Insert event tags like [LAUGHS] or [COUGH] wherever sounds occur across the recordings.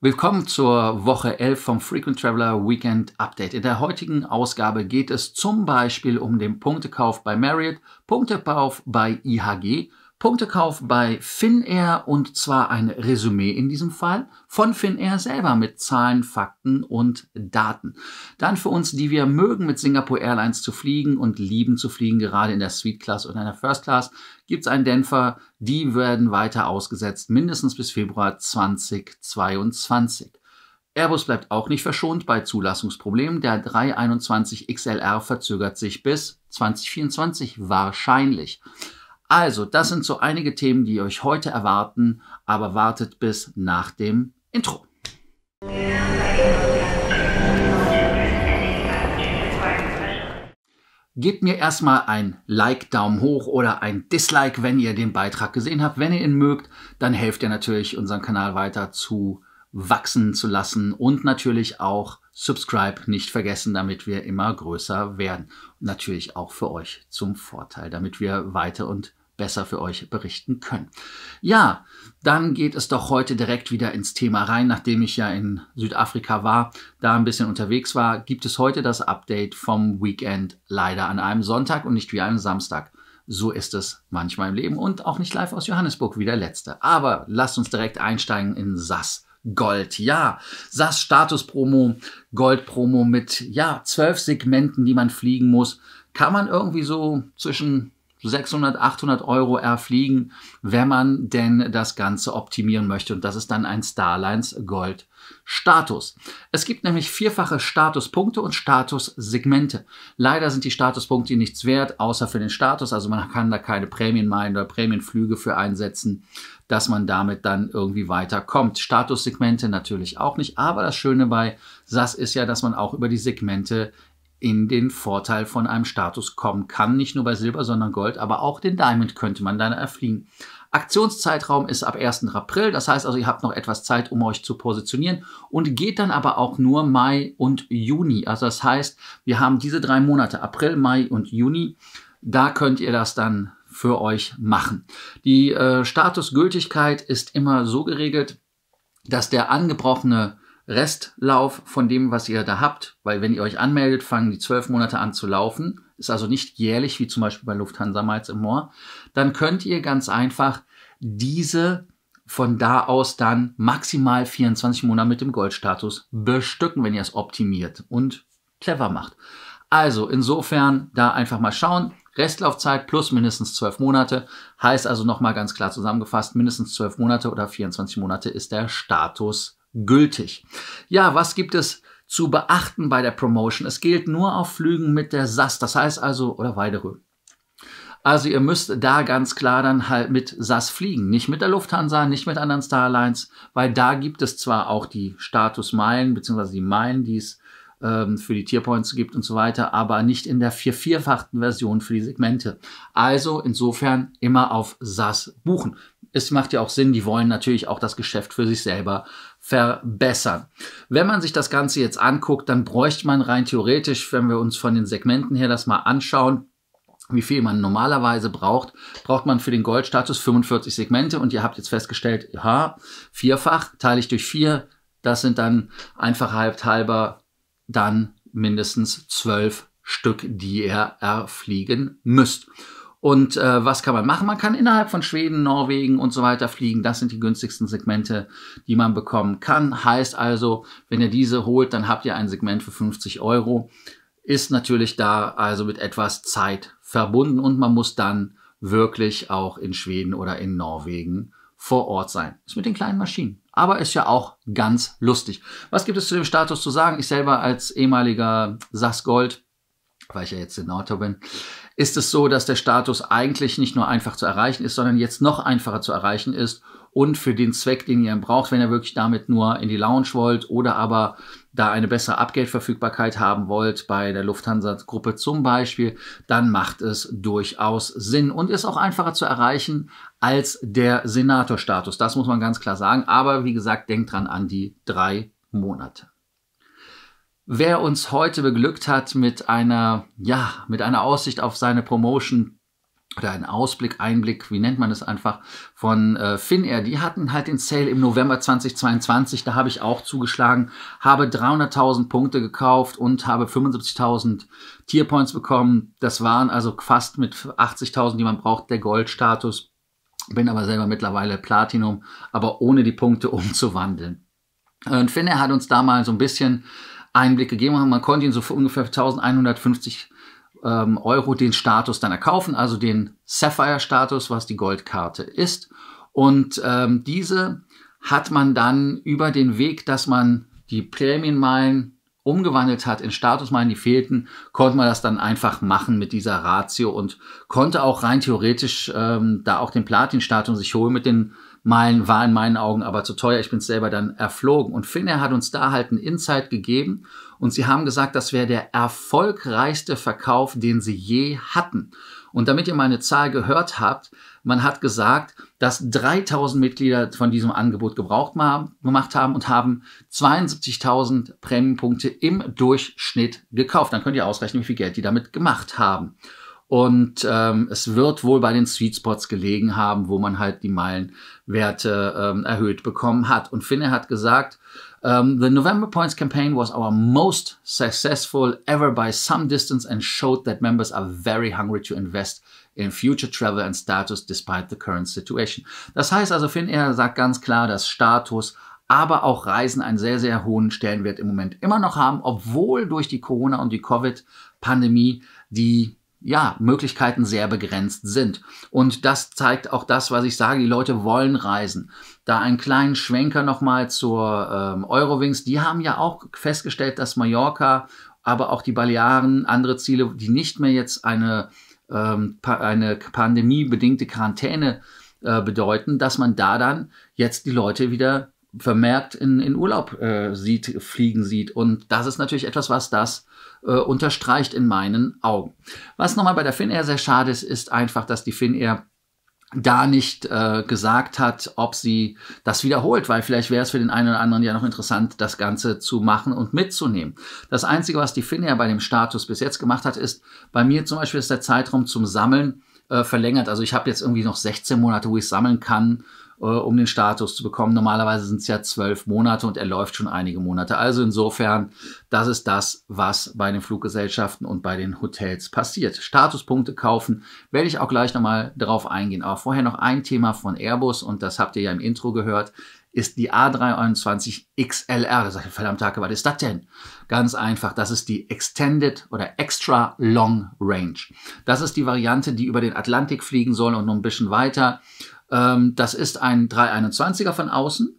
Willkommen zur Woche 11 vom Frequent Traveler Weekend Update. In der heutigen Ausgabe geht es zum Beispiel um den Punktekauf bei Marriott, Punktekauf bei IHG Punktekauf bei Finnair und zwar ein Resümee in diesem Fall von Finnair selber mit Zahlen, Fakten und Daten. Dann für uns, die wir mögen, mit Singapore Airlines zu fliegen und lieben zu fliegen, gerade in der Suite Class oder in der First Class, gibt es einen Dämpfer, die werden weiter ausgesetzt, mindestens bis Februar 2022. Airbus bleibt auch nicht verschont bei Zulassungsproblemen. Der 321 XLR verzögert sich bis 2024 wahrscheinlich. Also, das sind so einige Themen, die euch heute erwarten, aber wartet bis nach dem Intro. Gebt mir erstmal ein Like, Daumen hoch oder ein Dislike, wenn ihr den Beitrag gesehen habt. Wenn ihr ihn mögt, dann helft ihr natürlich, unseren Kanal weiter zu wachsen zu lassen und natürlich auch Subscribe nicht vergessen, damit wir immer größer werden. Und natürlich auch für euch zum Vorteil, damit wir weiter und besser für euch berichten können. Ja, dann geht es doch heute direkt wieder ins Thema rein. Nachdem ich ja in Südafrika war, da ein bisschen unterwegs war, gibt es heute das Update vom Weekend leider an einem Sonntag und nicht wie einem Samstag. So ist es manchmal im Leben und auch nicht live aus Johannesburg wie der letzte. Aber lasst uns direkt einsteigen in SAS. Gold. Ja, SAS Status Promo, Gold Promo mit, ja, zwölf Segmenten, die man fliegen muss, kann man irgendwie so zwischen 600, 800 Euro erfliegen, wenn man denn das Ganze optimieren möchte. Und das ist dann ein Starlines Gold Status. Es gibt nämlich vierfache Statuspunkte und Statussegmente. Leider sind die Statuspunkte nichts wert, außer für den Status. Also man kann da keine Prämien meinen oder Prämienflüge für einsetzen dass man damit dann irgendwie weiterkommt. Statussegmente natürlich auch nicht, aber das Schöne bei SAS ist ja, dass man auch über die Segmente in den Vorteil von einem Status kommen kann. Nicht nur bei Silber, sondern Gold, aber auch den Diamond könnte man dann erfliegen. Aktionszeitraum ist ab 1. April, das heißt also, ihr habt noch etwas Zeit, um euch zu positionieren und geht dann aber auch nur Mai und Juni. Also das heißt, wir haben diese drei Monate, April, Mai und Juni. Da könnt ihr das dann für euch machen. Die äh, Statusgültigkeit ist immer so geregelt, dass der angebrochene Restlauf von dem, was ihr da habt, weil wenn ihr euch anmeldet, fangen die zwölf Monate an zu laufen, ist also nicht jährlich, wie zum Beispiel bei Lufthansa Miles im Moor, dann könnt ihr ganz einfach diese von da aus dann maximal 24 Monate mit dem Goldstatus bestücken, wenn ihr es optimiert und clever macht. Also insofern da einfach mal schauen. Restlaufzeit plus mindestens zwölf Monate. Heißt also nochmal ganz klar zusammengefasst, mindestens zwölf Monate oder 24 Monate ist der Status gültig. Ja, was gibt es zu beachten bei der Promotion? Es gilt nur auf Flügen mit der SAS, das heißt also, oder Weiderö. Also ihr müsst da ganz klar dann halt mit SAS fliegen, nicht mit der Lufthansa, nicht mit anderen Starlines, weil da gibt es zwar auch die Statusmeilen bzw. die Meilen, die es ähm, für die Tierpoints gibt und so weiter, aber nicht in der vervierfachten Version für die Segmente. Also insofern immer auf SAS buchen. Es macht ja auch Sinn, die wollen natürlich auch das Geschäft für sich selber verbessern. Wenn man sich das Ganze jetzt anguckt, dann bräuchte man rein theoretisch, wenn wir uns von den Segmenten her das mal anschauen, wie viel man normalerweise braucht, braucht man für den Goldstatus 45 Segmente und ihr habt jetzt festgestellt, ja, vierfach teile ich durch vier, das sind dann einfach halb halber dann mindestens zwölf Stück, die ihr erfliegen müsst. Und äh, was kann man machen? Man kann innerhalb von Schweden, Norwegen und so weiter fliegen. Das sind die günstigsten Segmente, die man bekommen kann. Heißt also, wenn ihr diese holt, dann habt ihr ein Segment für 50 Euro. Ist natürlich da also mit etwas Zeit verbunden und man muss dann wirklich auch in Schweden oder in Norwegen vor Ort sein. Ist mit den kleinen Maschinen aber ist ja auch ganz lustig. Was gibt es zu dem Status zu sagen? Ich selber als ehemaliger SAS Gold, weil ich ja jetzt Senator bin, ist es so, dass der Status eigentlich nicht nur einfach zu erreichen ist, sondern jetzt noch einfacher zu erreichen ist und für den Zweck, den ihr braucht, wenn ihr wirklich damit nur in die Lounge wollt oder aber da eine bessere Abgeldverfügbarkeit haben wollt bei der Lufthansa-Gruppe zum Beispiel, dann macht es durchaus Sinn und ist auch einfacher zu erreichen als der Senatorstatus. Das muss man ganz klar sagen. Aber wie gesagt, denkt dran an die drei Monate. Wer uns heute beglückt hat mit einer, ja, mit einer Aussicht auf seine Promotion oder einen Ausblick, Einblick, wie nennt man es einfach, von äh, Finnair. Die hatten halt den Sale im November 2022, da habe ich auch zugeschlagen, habe 300.000 Punkte gekauft und habe 75.000 Tierpoints bekommen. Das waren also fast mit 80.000, die man braucht, der Goldstatus bin aber selber mittlerweile Platinum, aber ohne die Punkte [LAUGHS] umzuwandeln. Und Finne hat uns da mal so ein bisschen Einblick gegeben. Man konnte ihn so für ungefähr 1150 ähm, Euro den Status dann erkaufen, also den Sapphire-Status, was die Goldkarte ist. Und ähm, diese hat man dann über den Weg, dass man die Prämienmeilen umgewandelt hat in Statusmeilen, die fehlten, konnte man das dann einfach machen mit dieser Ratio und konnte auch rein theoretisch ähm, da auch den Platin-Status sich holen mit den Meilen, war in meinen Augen aber zu teuer. Ich bin selber dann erflogen. Und Finnair hat uns da halt einen Insight gegeben und sie haben gesagt, das wäre der erfolgreichste Verkauf, den sie je hatten. Und damit ihr meine Zahl gehört habt, man hat gesagt, dass 3000 Mitglieder von diesem Angebot gebraucht haben, gemacht haben und haben 72.000 Prämienpunkte im Durchschnitt gekauft. Dann könnt ihr ausrechnen, wie viel Geld die damit gemacht haben. Und ähm, es wird wohl bei den Sweet Spots gelegen haben, wo man halt die Meilenwerte ähm, erhöht bekommen hat. Und Finne hat gesagt, um, the November Points campaign was our most successful ever by some distance and showed that members are very hungry to invest in future travel and status despite the current situation. Das heißt also, Finnair sagt ganz klar, dass Status aber auch Reisen einen sehr, sehr hohen Stellenwert im Moment immer noch haben, obwohl durch die Corona- und die Covid-Pandemie die ja, Möglichkeiten sehr begrenzt sind. Und das zeigt auch das, was ich sage, die Leute wollen reisen. Da einen kleinen Schwenker nochmal zur ähm, Eurowings, die haben ja auch festgestellt, dass Mallorca, aber auch die Balearen, andere Ziele, die nicht mehr jetzt eine, ähm, eine pandemiebedingte Quarantäne äh, bedeuten, dass man da dann jetzt die Leute wieder vermerkt in, in Urlaub äh, sieht, fliegen sieht. Und das ist natürlich etwas, was das äh, unterstreicht in meinen Augen. Was nochmal bei der Finnair sehr schade ist, ist einfach, dass die Finnair da nicht äh, gesagt hat, ob sie das wiederholt, weil vielleicht wäre es für den einen oder anderen ja noch interessant, das Ganze zu machen und mitzunehmen. Das Einzige, was die Finnair bei dem Status bis jetzt gemacht hat, ist, bei mir zum Beispiel ist der Zeitraum zum Sammeln äh, verlängert. Also ich habe jetzt irgendwie noch 16 Monate, wo ich sammeln kann äh, um den Status zu bekommen. Normalerweise sind es ja zwölf Monate und er läuft schon einige Monate. Also insofern, das ist das, was bei den Fluggesellschaften und bei den Hotels passiert. Statuspunkte kaufen, werde ich auch gleich nochmal drauf eingehen. Aber vorher noch ein Thema von Airbus und das habt ihr ja im Intro gehört ist die A321 XLR. Da sage ich, verdammte Hacke, was ist das denn? Ganz einfach, das ist die Extended oder Extra Long Range. Das ist die Variante, die über den Atlantik fliegen soll und noch ein bisschen weiter ähm, das ist ein 321er von außen.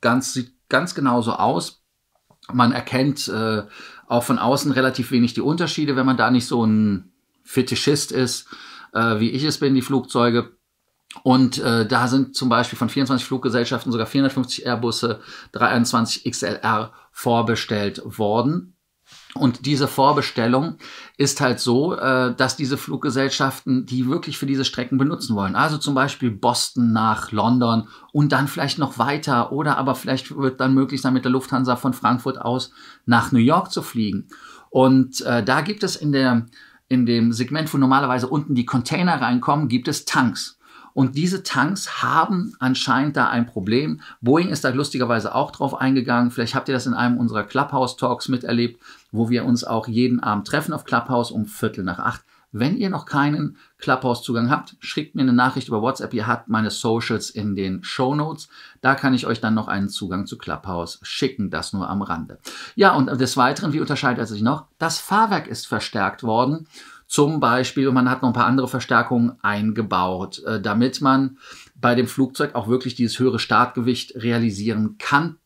Ganz, sieht ganz genauso aus. Man erkennt äh, auch von außen relativ wenig die Unterschiede, wenn man da nicht so ein Fetischist ist, äh, wie ich es bin, die Flugzeuge. Und äh, da sind zum Beispiel von 24 Fluggesellschaften sogar 450 Airbusse 321 XLR vorbestellt worden. Und diese Vorbestellung ist halt so, äh, dass diese Fluggesellschaften die wirklich für diese Strecken benutzen wollen. Also zum Beispiel Boston nach London und dann vielleicht noch weiter oder aber vielleicht wird dann möglich sein, mit der Lufthansa von Frankfurt aus nach New York zu fliegen. Und äh, da gibt es in der in dem Segment, wo normalerweise unten die Container reinkommen, gibt es Tanks. Und diese Tanks haben anscheinend da ein Problem. Boeing ist da lustigerweise auch drauf eingegangen. Vielleicht habt ihr das in einem unserer Clubhouse-Talks miterlebt, wo wir uns auch jeden Abend treffen auf Clubhouse um Viertel nach acht. Wenn ihr noch keinen Clubhouse-Zugang habt, schickt mir eine Nachricht über WhatsApp. Ihr habt meine Socials in den Show Notes. Da kann ich euch dann noch einen Zugang zu Clubhouse schicken. Das nur am Rande. Ja, und des Weiteren, wie unterscheidet er sich noch? Das Fahrwerk ist verstärkt worden zum Beispiel, man hat noch ein paar andere Verstärkungen eingebaut, äh, damit man bei dem Flugzeug auch wirklich dieses höhere Startgewicht realisieren kann.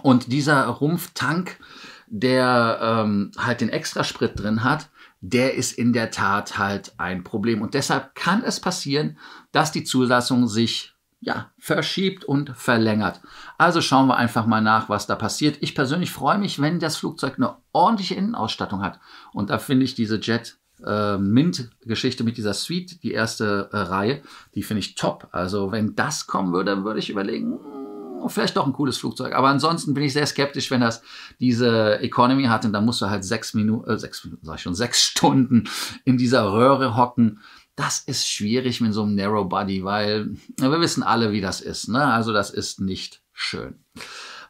Und dieser Rumpftank, der ähm, halt den Extrasprit drin hat, der ist in der Tat halt ein Problem. Und deshalb kann es passieren, dass die Zulassung sich ja, verschiebt und verlängert. Also schauen wir einfach mal nach, was da passiert. Ich persönlich freue mich, wenn das Flugzeug eine ordentliche Innenausstattung hat. Und da finde ich diese Jet äh, Mint-Geschichte mit dieser Suite, die erste äh, Reihe, die finde ich top. Also wenn das kommen würde, würde ich überlegen, mh, hm, vielleicht doch ein cooles Flugzeug. Aber ansonsten bin ich sehr skeptisch, wenn das diese Economy hat und dann musst du halt sechs Minuten, äh, sechs Minuten sag ich schon, sechs [LAUGHS] Stunden in dieser Röhre hocken. Das ist schwierig mit so einem Narrow Body, weil wir wissen alle, wie das ist. Ne? Also das ist nicht schön.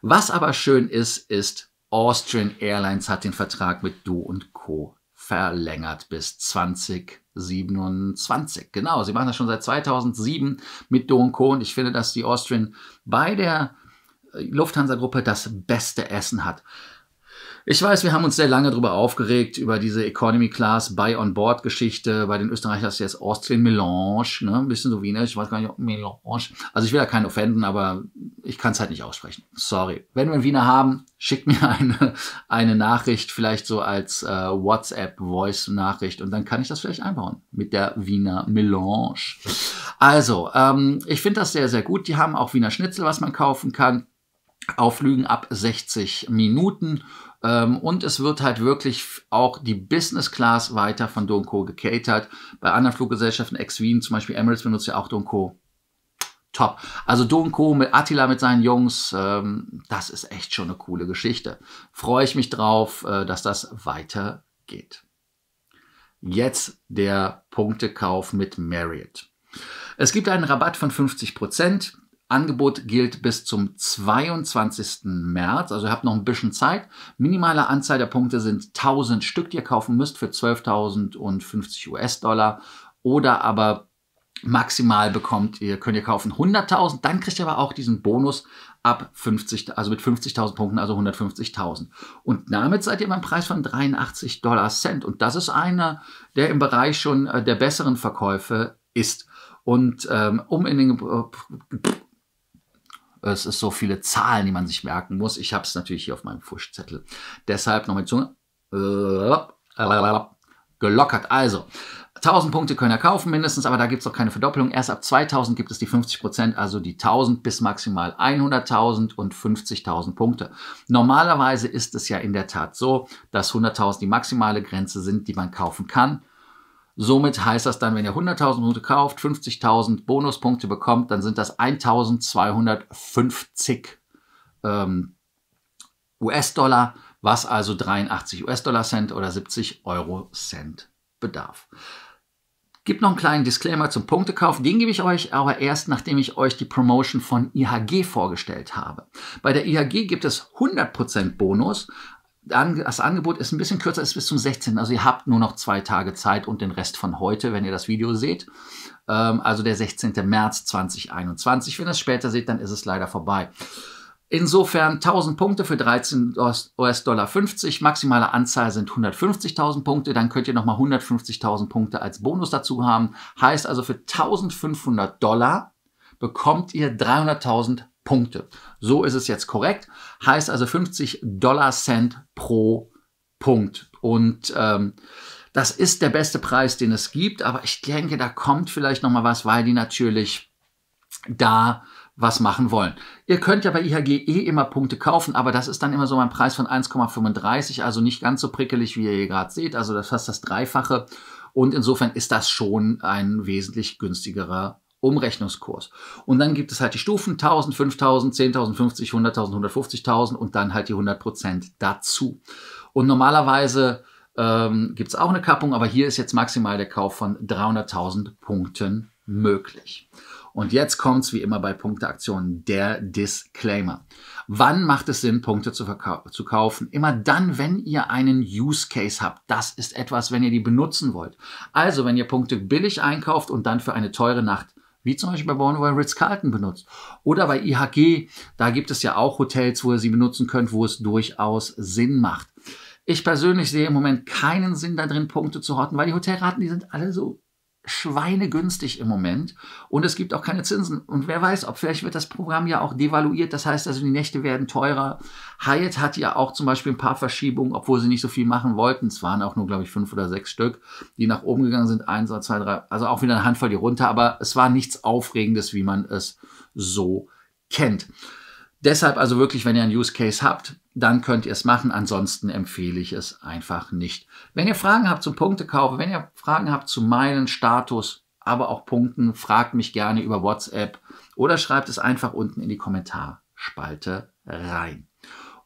Was aber schön ist, ist Austrian Airlines hat den Vertrag mit Du und Co verlängert bis 2027. Genau, sie machen das schon seit 2007 mit Do Co. Und ich finde, dass die Austrian bei der äh, Lufthansa-Gruppe das beste Essen hat. Ich weiß, wir haben uns sehr lange darüber aufgeregt, über diese Economy Class Buy on Board Geschichte. Bei den Österreichern ist jetzt Austrian Melange, ne? ein bisschen so Wiener, ich weiß gar nicht, ob Melange. Also ich will da keinen offenden, aber ich kann es halt nicht aussprechen. Sorry. Wenn wir einen Wiener haben, schickt mir eine, eine Nachricht, vielleicht so als äh, WhatsApp-Voice-Nachricht und dann kann ich das vielleicht einbauen mit der Wiener Melange. Also, ähm, ich finde das sehr, sehr gut. Die haben auch Wiener Schnitzel, was man kaufen kann. Auflügen ab 60 Minuten. Ähm, und es wird halt wirklich auch die Business Class weiter von Don Co. gecatert. Bei anderen Fluggesellschaften, Ex-Wien zum Beispiel, Emirates benutzt ja auch Don Co. Top. Also Don Co. mit Attila mit seinen Jungs, ähm, das ist echt schon eine coole Geschichte. Freue ich mich drauf, äh, dass das weitergeht. Jetzt der Punktekauf mit Marriott. Es gibt einen Rabatt von 50 Prozent. Angebot gilt bis zum 22. März, also ihr habt noch ein bisschen Zeit. Minimale Anzahl der Punkte sind 1000 Stück, die ihr kaufen müsst für 12.050 US-Dollar. Oder aber maximal bekommt ihr, könnt ihr kaufen 100.000, dann kriegt ihr aber auch diesen Bonus ab 50, also mit 50.000 Punkten, also 150.000. Und damit seid ihr beim Preis von 83 Dollar Cent. Und das ist einer, der im Bereich schon äh, der besseren Verkäufe ist. Und ähm, um in den äh, es ist so viele Zahlen, die man sich merken muss. Ich habe es natürlich hier auf meinem Fuschzettel. Deshalb noch mit Zunge. Gelockert. Also, 1000 Punkte können er kaufen mindestens, aber da gibt es auch keine Verdoppelung. Erst ab 2000 gibt es die 50 Prozent, also die 1000 bis maximal 100.000 und 50.000 Punkte. Normalerweise ist es ja in der Tat so, dass 100.000 die maximale Grenze sind, die man kaufen kann. Somit heißt das dann, wenn ihr 100.000 Punkte kauft, 50.000 Bonuspunkte bekommt, dann sind das 1.250 ähm, US-Dollar, was also 83 US-Dollar Cent oder 70 Euro Cent bedarf. Gibt noch einen kleinen Disclaimer zum Punktekauf. Den gebe ich euch aber erst, nachdem ich euch die Promotion von IHG vorgestellt habe. Bei der IHG gibt es 100% Bonus, das Angebot ist ein bisschen kürzer, ist bis zum 16. Also ihr habt nur noch zwei Tage Zeit und den Rest von heute, wenn ihr das Video seht. Ähm, also der 16. März 2021. Wenn ihr es später seht, dann ist es leider vorbei. Insofern 1000 Punkte für 13 US-Dollar 50. Maximale Anzahl sind 150.000 Punkte. Dann könnt ihr nochmal 150.000 Punkte als Bonus dazu haben. Heißt also für 1500 Dollar bekommt ihr 300.000 Punkte. Punkte. So ist es jetzt korrekt. Heißt also 50 Dollar Cent pro Punkt. Und ähm, das ist der beste Preis, den es gibt. Aber ich denke, da kommt vielleicht noch mal was, weil die natürlich da was machen wollen. Ihr könnt ja bei IHG eh immer Punkte kaufen, aber das ist dann immer so ein Preis von 1,35, also nicht ganz so prickelig, wie ihr hier gerade seht, also das fast das Dreifache. Und insofern ist das schon ein wesentlich günstigerer Umrechnungskurs. Und dann gibt es halt die Stufen 1000, 5000, 10.000, 50, 100.000, 150.000 und dann halt die 100% dazu. Und normalerweise ähm, gibt es auch eine Kappung, aber hier ist jetzt maximal der Kauf von 300.000 Punkten möglich. Und jetzt kommt es wie immer bei Punkteaktionen der Disclaimer. Wann macht es Sinn, Punkte zu, zu kaufen? Immer dann, wenn ihr einen Use Case habt. Das ist etwas, wenn ihr die benutzen wollt. Also, wenn ihr Punkte billig einkauft und dann für eine teure Nacht wie zum Beispiel bei Bonvoy Ritz-Carlton benutzt. Oder bei IHG, da gibt es ja auch Hotels, wo ihr sie benutzen könnt, wo es durchaus Sinn macht. Ich persönlich sehe im Moment keinen Sinn da drin, Punkte zu horten, weil die Hotelraten, die sind alle so schweinegünstig im Moment und es gibt auch keine Zinsen. Und wer weiß, ob vielleicht wird das Programm ja auch devaluiert. Das heißt also, die Nächte werden teurer. Hyatt hat ja auch zum Beispiel ein paar Verschiebungen, obwohl sie nicht so viel machen wollten. Es waren auch nur, glaube ich, fünf oder sechs Stück, die nach oben gegangen sind. Eins oder zwei, drei, also auch wieder eine Handvoll, die runter. Aber es war nichts Aufregendes, wie man es so kennt. Deshalb also wirklich, wenn ihr einen Use Case habt, dann könnt ihr es machen. Ansonsten empfehle ich es einfach nicht. Wenn ihr Fragen habt zum Punktekauf, wenn ihr Fragen habt zu meinen Status, aber auch Punkten, fragt mich gerne über WhatsApp oder schreibt es einfach unten in die Kommentarspalte rein.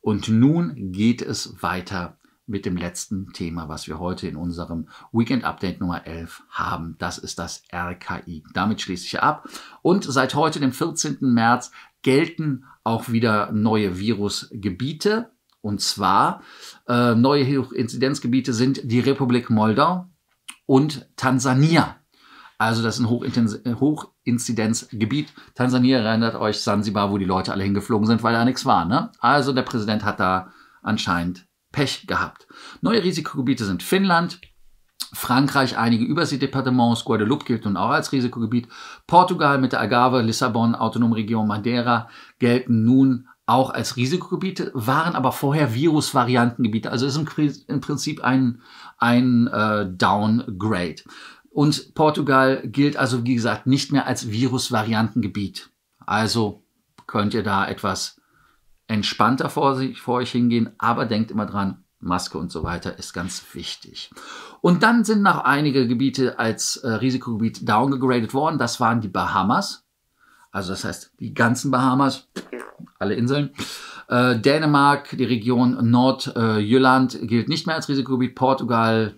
Und nun geht es weiter mit dem letzten Thema, was wir heute in unserem Weekend Update Nummer 11 haben. Das ist das RKI. Damit schließe ich ab. Und seit heute, dem 14. März, gelten auch wieder neue Virusgebiete. Und zwar äh, neue Hochinzidenzgebiete sind die Republik Moldau und Tansania. Also das ist ein äh, Hochinzidenzgebiet. Tansania erinnert euch Sansibar, wo die Leute alle hingeflogen sind, weil da nichts war. Ne? Also der Präsident hat da anscheinend Pech gehabt. Neue Risikogebiete sind Finnland, Frankreich einige Überseedepartements, Guadeloupe gilt nun auch als Risikogebiet. Portugal mit der Algarve, Lissabon, Autonome Region Madeira gelten nun auch als Risikogebiete, waren aber vorher Virusvariantengebiete. Also ist im, im Prinzip ein, ein äh, Downgrade. Und Portugal gilt also, wie gesagt, nicht mehr als Virusvariantengebiet. Also könnt ihr da etwas entspannter vor, sich, vor euch hingehen, aber denkt immer dran, Maske und so weiter ist ganz wichtig. Und dann sind noch einige Gebiete als äh, Risikogebiet downgegradet worden. Das waren die Bahamas. Also das heißt, die ganzen Bahamas, alle Inseln. Äh, Dänemark, die Region Nordjylland äh, gilt nicht mehr als Risikogebiet. Portugal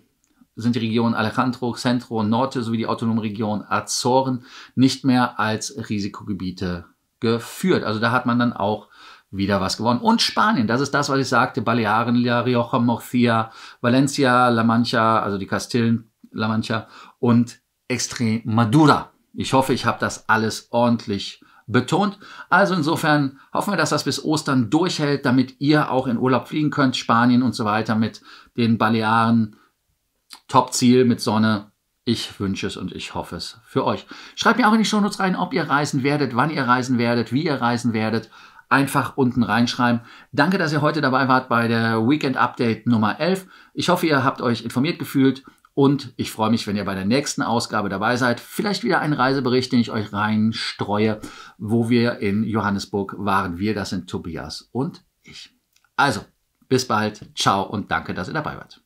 sind die Regionen Alejandro, Centro und Norte sowie die autonome Region Azoren nicht mehr als Risikogebiete geführt. Also da hat man dann auch wieder was gewonnen. Und Spanien, das ist das, was ich sagte, Balearen, La Rioja, Murcia, Valencia, La Mancha, also die Kastillen, La Mancha und Extremadura. Ich hoffe, ich habe das alles ordentlich betont. Also insofern hoffen wir, dass das bis Ostern durchhält, damit ihr auch in Urlaub fliegen könnt, Spanien und so weiter mit den Balearen. Top-Ziel mit Sonne. Ich wünsche es und ich hoffe es für euch. Schreibt mir auch in die Shownotes rein, ob ihr reisen werdet, wann ihr reisen werdet, wie ihr reisen werdet einfach unten reinschreiben. Danke, dass ihr heute dabei wart bei der Weekend Update Nummer 11. Ich hoffe, ihr habt euch informiert gefühlt und ich freue mich, wenn ihr bei der nächsten Ausgabe dabei seid. Vielleicht wieder ein Reisebericht, den ich euch reinstreue, wo wir in Johannesburg waren. Wir, das sind Tobias und ich. Also, bis bald. Ciao und danke, dass ihr dabei wart.